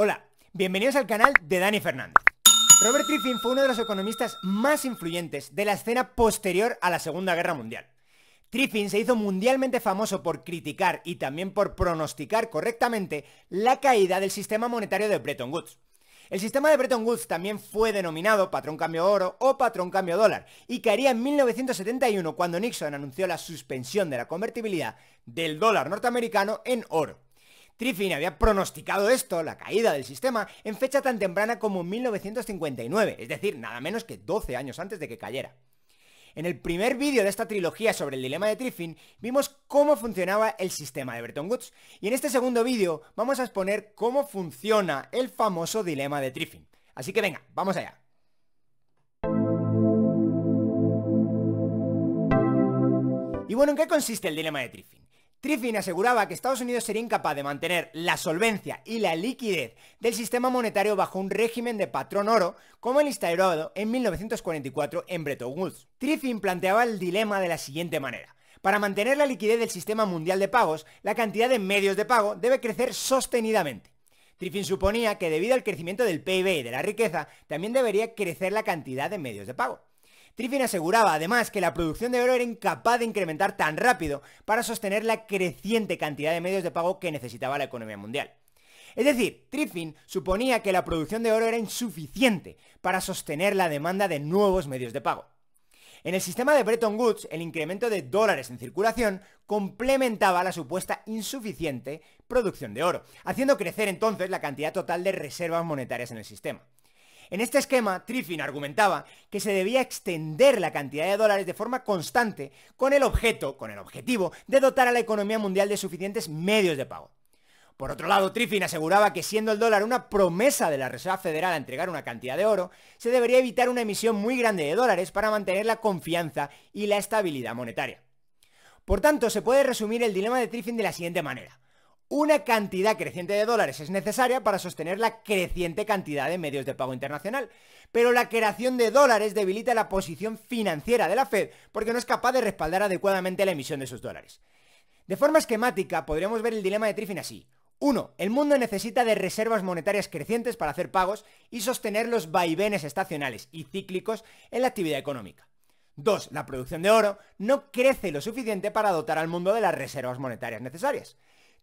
Hola, bienvenidos al canal de Dani Fernández. Robert Triffin fue uno de los economistas más influyentes de la escena posterior a la Segunda Guerra Mundial. Triffin se hizo mundialmente famoso por criticar y también por pronosticar correctamente la caída del sistema monetario de Bretton Woods. El sistema de Bretton Woods también fue denominado patrón cambio oro o patrón cambio dólar y caería en 1971 cuando Nixon anunció la suspensión de la convertibilidad del dólar norteamericano en oro. Triffin había pronosticado esto, la caída del sistema, en fecha tan temprana como 1959, es decir, nada menos que 12 años antes de que cayera. En el primer vídeo de esta trilogía sobre el dilema de Triffin vimos cómo funcionaba el sistema de Bretton Woods y en este segundo vídeo vamos a exponer cómo funciona el famoso dilema de Triffin. Así que venga, vamos allá. Y bueno, ¿en qué consiste el dilema de Triffin? Triffin aseguraba que Estados Unidos sería incapaz de mantener la solvencia y la liquidez del sistema monetario bajo un régimen de patrón oro como el instaurado en 1944 en Bretton Woods. Triffin planteaba el dilema de la siguiente manera. Para mantener la liquidez del sistema mundial de pagos, la cantidad de medios de pago debe crecer sostenidamente. Triffin suponía que debido al crecimiento del PIB y de la riqueza, también debería crecer la cantidad de medios de pago. Triffin aseguraba además que la producción de oro era incapaz de incrementar tan rápido para sostener la creciente cantidad de medios de pago que necesitaba la economía mundial. Es decir, Triffin suponía que la producción de oro era insuficiente para sostener la demanda de nuevos medios de pago. En el sistema de Bretton Woods, el incremento de dólares en circulación complementaba la supuesta insuficiente producción de oro, haciendo crecer entonces la cantidad total de reservas monetarias en el sistema. En este esquema, Triffin argumentaba que se debía extender la cantidad de dólares de forma constante con el objeto, con el objetivo de dotar a la economía mundial de suficientes medios de pago. Por otro lado, Triffin aseguraba que siendo el dólar una promesa de la Reserva Federal a entregar una cantidad de oro, se debería evitar una emisión muy grande de dólares para mantener la confianza y la estabilidad monetaria. Por tanto, se puede resumir el dilema de Triffin de la siguiente manera. Una cantidad creciente de dólares es necesaria para sostener la creciente cantidad de medios de pago internacional, pero la creación de dólares debilita la posición financiera de la Fed porque no es capaz de respaldar adecuadamente la emisión de sus dólares. De forma esquemática podríamos ver el dilema de Triffin así. 1. El mundo necesita de reservas monetarias crecientes para hacer pagos y sostener los vaivenes estacionales y cíclicos en la actividad económica. 2. La producción de oro no crece lo suficiente para dotar al mundo de las reservas monetarias necesarias.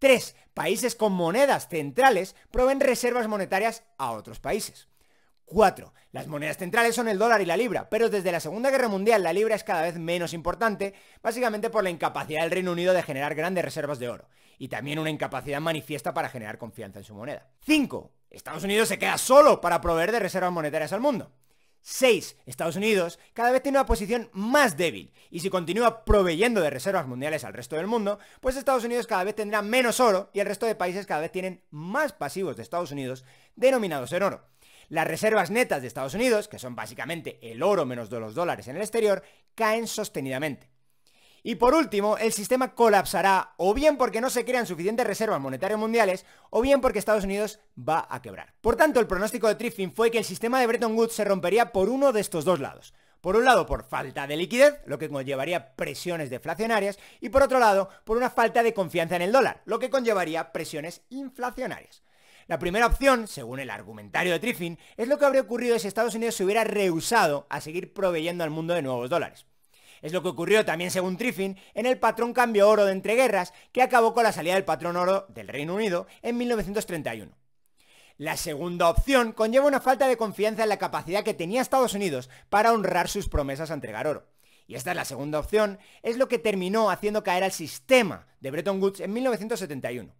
3. países con monedas centrales proveen reservas monetarias a otros países. 4. Las monedas centrales son el dólar y la libra, pero desde la Segunda Guerra Mundial la libra es cada vez menos importante, básicamente por la incapacidad del Reino Unido de generar grandes reservas de oro, y también una incapacidad manifiesta para generar confianza en su moneda. 5. Estados Unidos se queda solo para proveer de reservas monetarias al mundo. 6. Estados Unidos cada vez tiene una posición más débil y si continúa proveyendo de reservas mundiales al resto del mundo, pues Estados Unidos cada vez tendrá menos oro y el resto de países cada vez tienen más pasivos de Estados Unidos denominados en oro. Las reservas netas de Estados Unidos, que son básicamente el oro menos de los dólares en el exterior, caen sostenidamente. Y por último, el sistema colapsará o bien porque no se crean suficientes reservas monetarias mundiales o bien porque Estados Unidos va a quebrar. Por tanto, el pronóstico de Triffin fue que el sistema de Bretton Woods se rompería por uno de estos dos lados. Por un lado, por falta de liquidez, lo que conllevaría presiones deflacionarias, y por otro lado, por una falta de confianza en el dólar, lo que conllevaría presiones inflacionarias. La primera opción, según el argumentario de Triffin, es lo que habría ocurrido si Estados Unidos se hubiera rehusado a seguir proveyendo al mundo de nuevos dólares. Es lo que ocurrió también según Triffin en el patrón cambio oro de entreguerras que acabó con la salida del patrón oro del Reino Unido en 1931. La segunda opción conlleva una falta de confianza en la capacidad que tenía Estados Unidos para honrar sus promesas a entregar oro. Y esta es la segunda opción, es lo que terminó haciendo caer al sistema de Bretton Woods en 1971.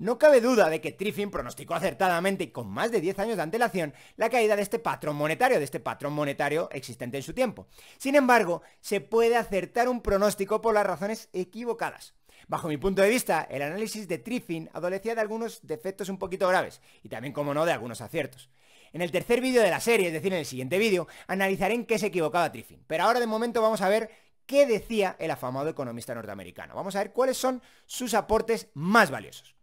No cabe duda de que Triffin pronosticó acertadamente y con más de 10 años de antelación la caída de este patrón monetario, de este patrón monetario existente en su tiempo. Sin embargo, se puede acertar un pronóstico por las razones equivocadas. Bajo mi punto de vista, el análisis de Triffin adolecía de algunos defectos un poquito graves y también, como no, de algunos aciertos. En el tercer vídeo de la serie, es decir, en el siguiente vídeo, analizaré en qué se equivocaba Triffin, pero ahora de momento vamos a ver qué decía el afamado economista norteamericano. Vamos a ver cuáles son sus aportes más valiosos.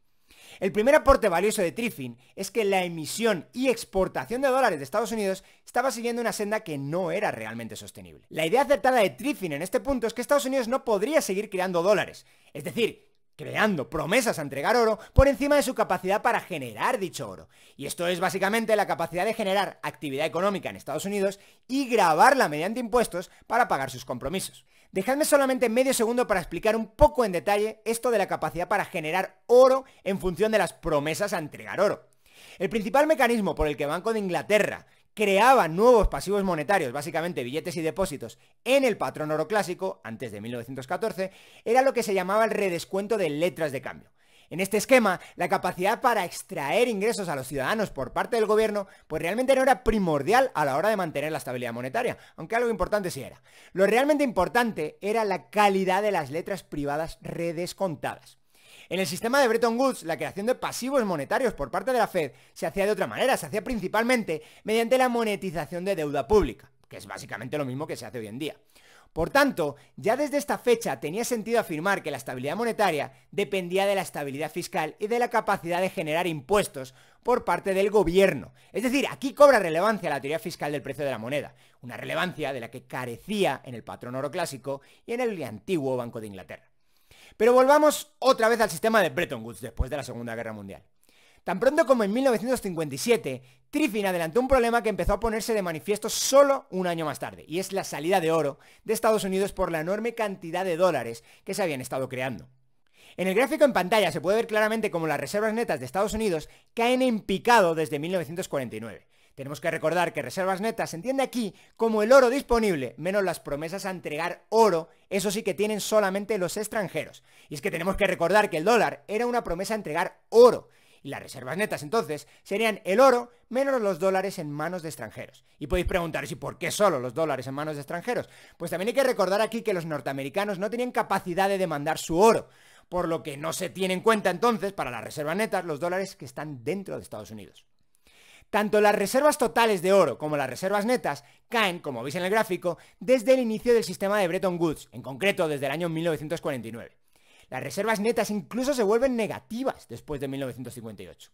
El primer aporte valioso de Triffin es que la emisión y exportación de dólares de Estados Unidos estaba siguiendo una senda que no era realmente sostenible. La idea acertada de Triffin en este punto es que Estados Unidos no podría seguir creando dólares, es decir, creando promesas a entregar oro por encima de su capacidad para generar dicho oro. Y esto es básicamente la capacidad de generar actividad económica en Estados Unidos y grabarla mediante impuestos para pagar sus compromisos. Dejadme solamente medio segundo para explicar un poco en detalle esto de la capacidad para generar oro en función de las promesas a entregar oro. El principal mecanismo por el que Banco de Inglaterra creaba nuevos pasivos monetarios, básicamente billetes y depósitos, en el patrón oro clásico, antes de 1914, era lo que se llamaba el redescuento de letras de cambio. En este esquema, la capacidad para extraer ingresos a los ciudadanos por parte del gobierno, pues realmente no era primordial a la hora de mantener la estabilidad monetaria, aunque algo importante sí era. Lo realmente importante era la calidad de las letras privadas redescontadas. En el sistema de Bretton Woods, la creación de pasivos monetarios por parte de la Fed se hacía de otra manera, se hacía principalmente mediante la monetización de deuda pública, que es básicamente lo mismo que se hace hoy en día. Por tanto, ya desde esta fecha tenía sentido afirmar que la estabilidad monetaria dependía de la estabilidad fiscal y de la capacidad de generar impuestos por parte del gobierno. Es decir, aquí cobra relevancia la teoría fiscal del precio de la moneda, una relevancia de la que carecía en el patrón oro clásico y en el antiguo Banco de Inglaterra. Pero volvamos otra vez al sistema de Bretton Woods después de la Segunda Guerra Mundial. Tan pronto como en 1957, Triffin adelantó un problema que empezó a ponerse de manifiesto solo un año más tarde, y es la salida de oro de Estados Unidos por la enorme cantidad de dólares que se habían estado creando. En el gráfico en pantalla se puede ver claramente cómo las reservas netas de Estados Unidos caen en picado desde 1949. Tenemos que recordar que reservas netas se entiende aquí como el oro disponible, menos las promesas a entregar oro, eso sí que tienen solamente los extranjeros. Y es que tenemos que recordar que el dólar era una promesa a entregar oro, y las reservas netas entonces serían el oro menos los dólares en manos de extranjeros. Y podéis preguntar ¿y por qué solo los dólares en manos de extranjeros? Pues también hay que recordar aquí que los norteamericanos no tenían capacidad de demandar su oro por lo que no se tiene en cuenta entonces para las reservas netas los dólares que están dentro de Estados Unidos. Tanto las reservas totales de oro como las reservas netas caen, como veis en el gráfico, desde el inicio del sistema de Bretton Woods, en concreto desde el año 1949. Las reservas netas incluso se vuelven negativas después de 1958.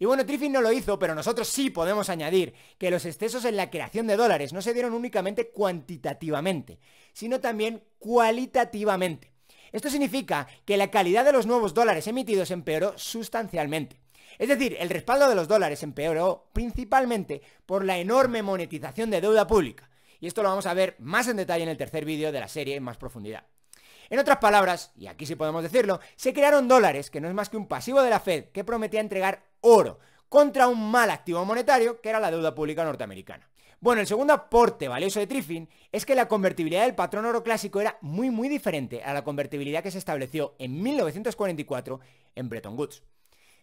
Y bueno, Triffin no lo hizo, pero nosotros sí podemos añadir que los excesos en la creación de dólares no se dieron únicamente cuantitativamente, sino también cualitativamente. Esto significa que la calidad de los nuevos dólares emitidos empeoró sustancialmente. Es decir, el respaldo de los dólares empeoró principalmente por la enorme monetización de deuda pública. Y esto lo vamos a ver más en detalle en el tercer vídeo de la serie en más profundidad. En otras palabras, y aquí sí podemos decirlo, se crearon dólares, que no es más que un pasivo de la Fed, que prometía entregar oro, contra un mal activo monetario, que era la deuda pública norteamericana. Bueno, el segundo aporte valioso de Triffin es que la convertibilidad del patrón oro clásico era muy muy diferente a la convertibilidad que se estableció en 1944 en Bretton Woods.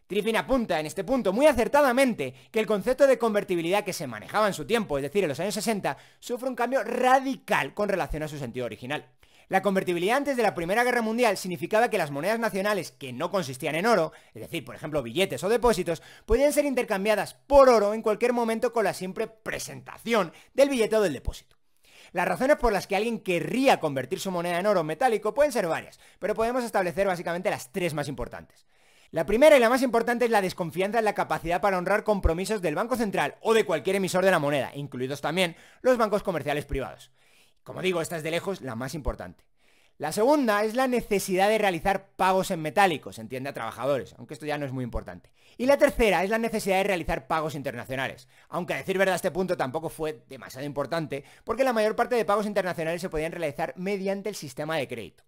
Triffin apunta en este punto muy acertadamente que el concepto de convertibilidad que se manejaba en su tiempo, es decir, en los años 60, sufre un cambio radical con relación a su sentido original. La convertibilidad antes de la Primera Guerra Mundial significaba que las monedas nacionales que no consistían en oro, es decir, por ejemplo, billetes o depósitos, podían ser intercambiadas por oro en cualquier momento con la simple presentación del billete o del depósito. Las razones por las que alguien querría convertir su moneda en oro metálico pueden ser varias, pero podemos establecer básicamente las tres más importantes. La primera y la más importante es la desconfianza en la capacidad para honrar compromisos del Banco Central o de cualquier emisor de la moneda, incluidos también los bancos comerciales privados. Como digo, esta es de lejos la más importante. La segunda es la necesidad de realizar pagos en metálicos, entiende a trabajadores, aunque esto ya no es muy importante. Y la tercera es la necesidad de realizar pagos internacionales, aunque a decir verdad este punto tampoco fue demasiado importante, porque la mayor parte de pagos internacionales se podían realizar mediante el sistema de crédito.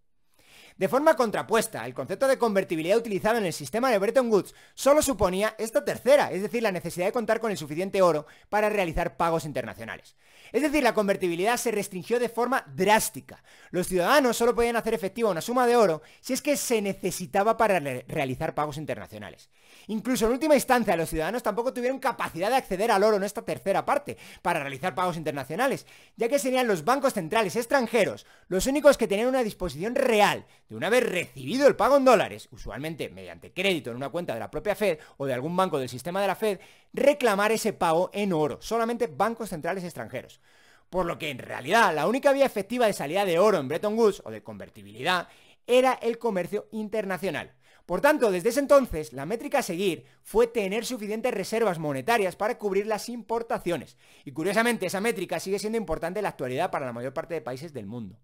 De forma contrapuesta, el concepto de convertibilidad utilizado en el sistema de Bretton Woods solo suponía esta tercera, es decir, la necesidad de contar con el suficiente oro para realizar pagos internacionales. Es decir, la convertibilidad se restringió de forma drástica. Los ciudadanos solo podían hacer efectiva una suma de oro si es que se necesitaba para realizar pagos internacionales. Incluso en última instancia, los ciudadanos tampoco tuvieron capacidad de acceder al oro en esta tercera parte para realizar pagos internacionales, ya que serían los bancos centrales extranjeros los únicos que tenían una disposición real de una vez recibido el pago en dólares, usualmente mediante crédito en una cuenta de la propia Fed o de algún banco del sistema de la Fed, reclamar ese pago en oro, solamente bancos centrales extranjeros. Por lo que en realidad la única vía efectiva de salida de oro en Bretton Woods o de convertibilidad era el comercio internacional. Por tanto, desde ese entonces, la métrica a seguir fue tener suficientes reservas monetarias para cubrir las importaciones. Y curiosamente, esa métrica sigue siendo importante en la actualidad para la mayor parte de países del mundo.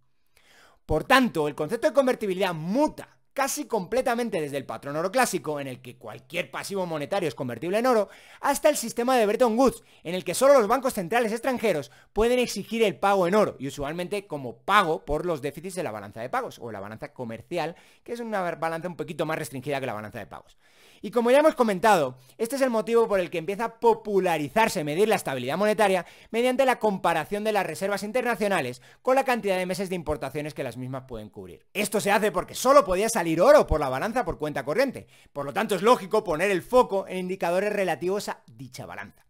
Por tanto, el concepto de convertibilidad muta casi completamente desde el patrón oro clásico, en el que cualquier pasivo monetario es convertible en oro, hasta el sistema de Bretton Woods, en el que solo los bancos centrales extranjeros pueden exigir el pago en oro, y usualmente como pago por los déficits de la balanza de pagos, o la balanza comercial, que es una balanza un poquito más restringida que la balanza de pagos. Y como ya hemos comentado, este es el motivo por el que empieza a popularizarse medir la estabilidad monetaria mediante la comparación de las reservas internacionales con la cantidad de meses de importaciones que las mismas pueden cubrir. Esto se hace porque solo podía salir oro por la balanza por cuenta corriente, por lo tanto es lógico poner el foco en indicadores relativos a dicha balanza.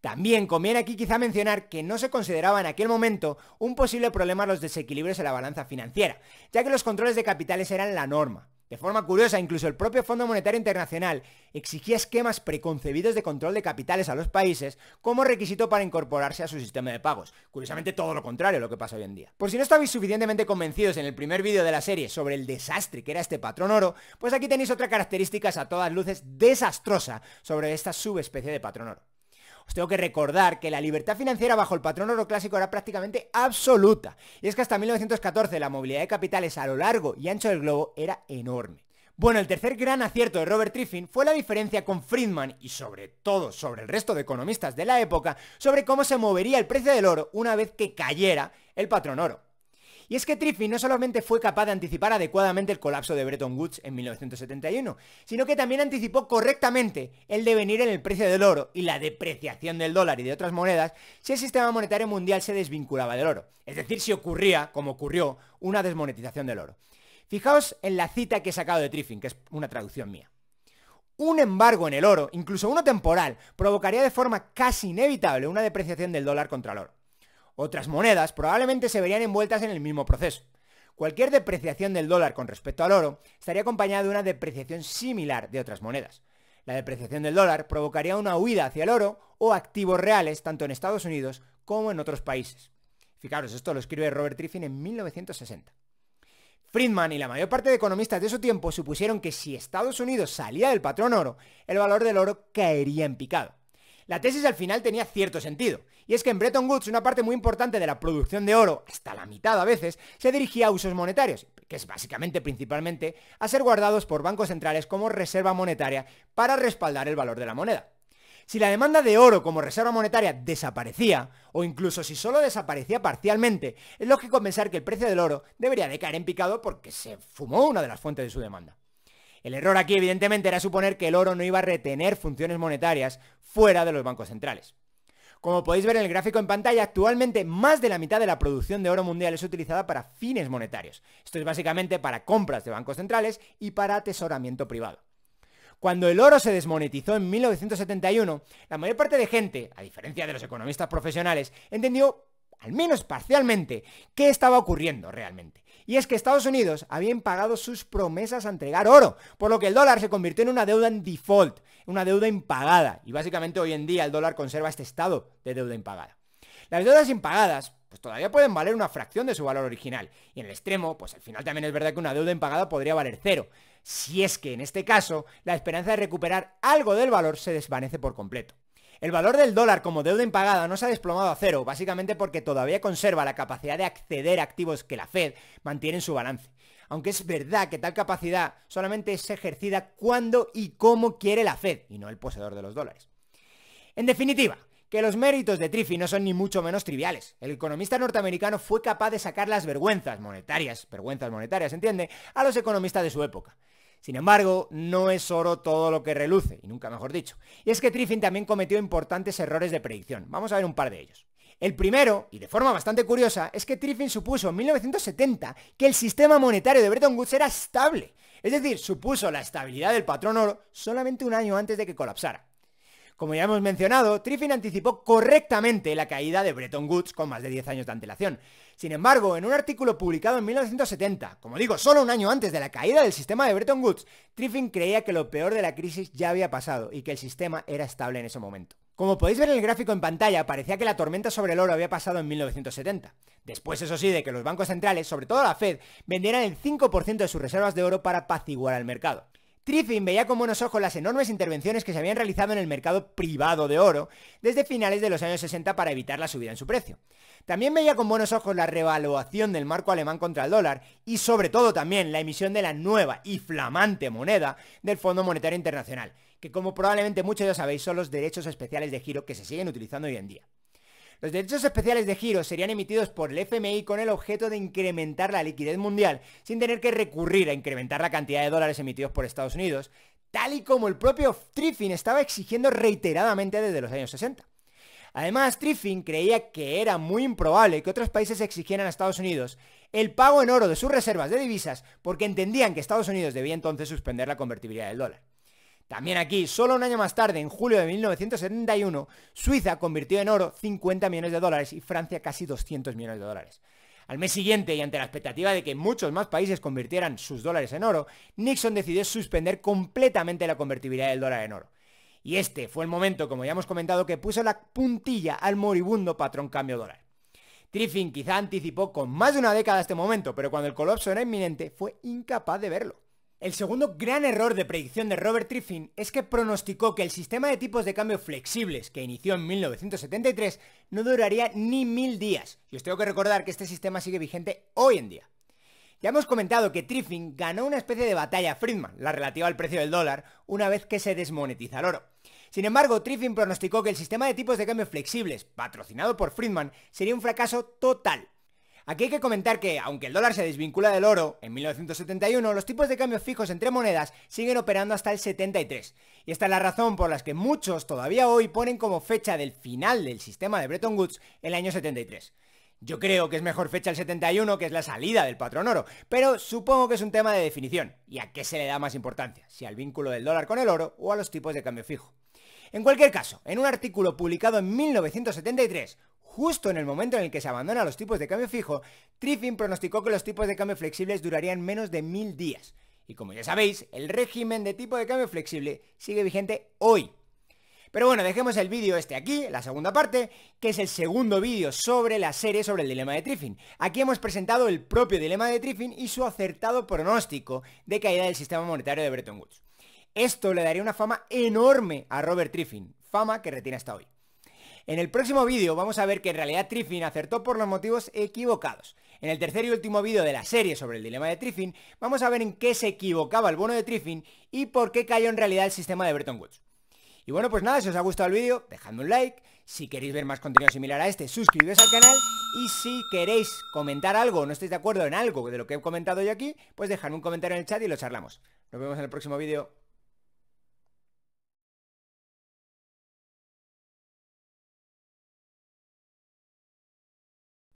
También conviene aquí quizá mencionar que no se consideraba en aquel momento un posible problema los desequilibrios en la balanza financiera, ya que los controles de capitales eran la norma. De forma curiosa, incluso el propio Fondo Monetario Internacional exigía esquemas preconcebidos de control de capitales a los países como requisito para incorporarse a su sistema de pagos. Curiosamente todo lo contrario a lo que pasa hoy en día. Por si no estabais suficientemente convencidos en el primer vídeo de la serie sobre el desastre que era este patrón oro, pues aquí tenéis otra característica a todas luces desastrosa sobre esta subespecie de patrón oro os tengo que recordar que la libertad financiera bajo el patrón oro clásico era prácticamente absoluta. Y es que hasta 1914 la movilidad de capitales a lo largo y ancho del globo era enorme. Bueno, el tercer gran acierto de Robert Triffin fue la diferencia con Friedman y sobre todo sobre el resto de economistas de la época sobre cómo se movería el precio del oro una vez que cayera el patrón oro. Y es que Triffin no solamente fue capaz de anticipar adecuadamente el colapso de Bretton Woods en 1971, sino que también anticipó correctamente el devenir en el precio del oro y la depreciación del dólar y de otras monedas si el sistema monetario mundial se desvinculaba del oro, es decir, si ocurría, como ocurrió, una desmonetización del oro. Fijaos en la cita que he sacado de Triffin, que es una traducción mía. Un embargo en el oro, incluso uno temporal, provocaría de forma casi inevitable una depreciación del dólar contra el oro otras monedas probablemente se verían envueltas en el mismo proceso. Cualquier depreciación del dólar con respecto al oro estaría acompañada de una depreciación similar de otras monedas. La depreciación del dólar provocaría una huida hacia el oro o activos reales tanto en Estados Unidos como en otros países. Fijaros, esto lo escribe Robert Triffin en 1960. Friedman y la mayor parte de economistas de su tiempo supusieron que si Estados Unidos salía del patrón oro, el valor del oro caería en picado. La tesis al final tenía cierto sentido, y es que en Bretton Woods una parte muy importante de la producción de oro, hasta la mitad a veces, se dirigía a usos monetarios, que es básicamente principalmente a ser guardados por bancos centrales como reserva monetaria para respaldar el valor de la moneda. Si la demanda de oro como reserva monetaria desaparecía, o incluso si solo desaparecía parcialmente, es lógico pensar que el precio del oro debería de caer en picado porque se fumó una de las fuentes de su demanda. El error aquí, evidentemente, era suponer que el oro no iba a retener funciones monetarias fuera de los bancos centrales. Como podéis ver en el gráfico en pantalla, actualmente más de la mitad de la producción de oro mundial es utilizada para fines monetarios. Esto es básicamente para compras de bancos centrales y para atesoramiento privado. Cuando el oro se desmonetizó en 1971, la mayor parte de gente, a diferencia de los economistas profesionales, entendió, al menos parcialmente, qué estaba ocurriendo realmente. Y es que Estados Unidos había impagado sus promesas a entregar oro, por lo que el dólar se convirtió en una deuda en default, una deuda impagada. Y básicamente hoy en día el dólar conserva este estado de deuda impagada. Las deudas impagadas pues todavía pueden valer una fracción de su valor original. Y en el extremo, pues al final también es verdad que una deuda impagada podría valer cero. Si es que en este caso, la esperanza de recuperar algo del valor se desvanece por completo. El valor del dólar como deuda impagada no se ha desplomado a cero, básicamente porque todavía conserva la capacidad de acceder a activos que la Fed mantiene en su balance. Aunque es verdad que tal capacidad solamente es ejercida cuando y cómo quiere la Fed, y no el poseedor de los dólares. En definitiva, que los méritos de Triffy no son ni mucho menos triviales. El economista norteamericano fue capaz de sacar las vergüenzas monetarias, vergüenzas monetarias, ¿entiende?, a los economistas de su época. Sin embargo, no es oro todo lo que reluce, y nunca mejor dicho. Y es que Triffin también cometió importantes errores de predicción. Vamos a ver un par de ellos. El primero, y de forma bastante curiosa, es que Triffin supuso en 1970 que el sistema monetario de Bretton Woods era estable. Es decir, supuso la estabilidad del patrón oro solamente un año antes de que colapsara. Como ya hemos mencionado, Triffin anticipó correctamente la caída de Bretton Woods con más de 10 años de antelación. Sin embargo, en un artículo publicado en 1970, como digo, solo un año antes de la caída del sistema de Bretton Woods, Triffin creía que lo peor de la crisis ya había pasado y que el sistema era estable en ese momento. Como podéis ver en el gráfico en pantalla, parecía que la tormenta sobre el oro había pasado en 1970. Después, eso sí, de que los bancos centrales, sobre todo la Fed, vendieran el 5% de sus reservas de oro para apaciguar al mercado. Triffin veía con buenos ojos las enormes intervenciones que se habían realizado en el mercado privado de oro desde finales de los años 60 para evitar la subida en su precio. También veía con buenos ojos la revaluación del marco alemán contra el dólar y sobre todo también la emisión de la nueva y flamante moneda del Fondo Monetario Internacional, que como probablemente muchos ya sabéis son los derechos especiales de giro que se siguen utilizando hoy en día. Los derechos especiales de giro serían emitidos por el FMI con el objeto de incrementar la liquidez mundial, sin tener que recurrir a incrementar la cantidad de dólares emitidos por Estados Unidos, tal y como el propio Triffin estaba exigiendo reiteradamente desde los años 60. Además, Triffin creía que era muy improbable que otros países exigieran a Estados Unidos el pago en oro de sus reservas de divisas porque entendían que Estados Unidos debía entonces suspender la convertibilidad del dólar. También aquí, solo un año más tarde, en julio de 1971, Suiza convirtió en oro 50 millones de dólares y Francia casi 200 millones de dólares. Al mes siguiente, y ante la expectativa de que muchos más países convirtieran sus dólares en oro, Nixon decidió suspender completamente la convertibilidad del dólar en oro. Y este fue el momento, como ya hemos comentado, que puso la puntilla al moribundo patrón cambio dólar. Triffin quizá anticipó con más de una década este momento, pero cuando el colapso era inminente fue incapaz de verlo. El segundo gran error de predicción de Robert Triffin es que pronosticó que el sistema de tipos de cambio flexibles que inició en 1973 no duraría ni mil días, y os tengo que recordar que este sistema sigue vigente hoy en día. Ya hemos comentado que Triffin ganó una especie de batalla a Friedman, la relativa al precio del dólar, una vez que se desmonetiza el oro. Sin embargo, Triffin pronosticó que el sistema de tipos de cambio flexibles, patrocinado por Friedman, sería un fracaso total, Aquí hay que comentar que, aunque el dólar se desvincula del oro en 1971, los tipos de cambio fijos entre monedas siguen operando hasta el 73. Y esta es la razón por la que muchos todavía hoy ponen como fecha del final del sistema de Bretton Woods el año 73. Yo creo que es mejor fecha el 71, que es la salida del patrón oro, pero supongo que es un tema de definición. ¿Y a qué se le da más importancia? ¿Si al vínculo del dólar con el oro o a los tipos de cambio fijo? En cualquier caso, en un artículo publicado en 1973, Justo en el momento en el que se abandonan los tipos de cambio fijo, Triffin pronosticó que los tipos de cambio flexibles durarían menos de mil días. Y como ya sabéis, el régimen de tipo de cambio flexible sigue vigente hoy. Pero bueno, dejemos el vídeo este aquí, la segunda parte, que es el segundo vídeo sobre la serie sobre el dilema de Triffin. Aquí hemos presentado el propio dilema de Triffin y su acertado pronóstico de caída del sistema monetario de Bretton Woods. Esto le daría una fama enorme a Robert Triffin, fama que retiene hasta hoy. En el próximo vídeo vamos a ver que en realidad Triffin acertó por los motivos equivocados. En el tercer y último vídeo de la serie sobre el dilema de Triffin, vamos a ver en qué se equivocaba el bono de Triffin y por qué cayó en realidad el sistema de Bretton Woods. Y bueno, pues nada, si os ha gustado el vídeo, dejadme un like. Si queréis ver más contenido similar a este, suscribíos al canal. Y si queréis comentar algo o no estáis de acuerdo en algo de lo que he comentado yo aquí, pues dejadme un comentario en el chat y lo charlamos. Nos vemos en el próximo vídeo.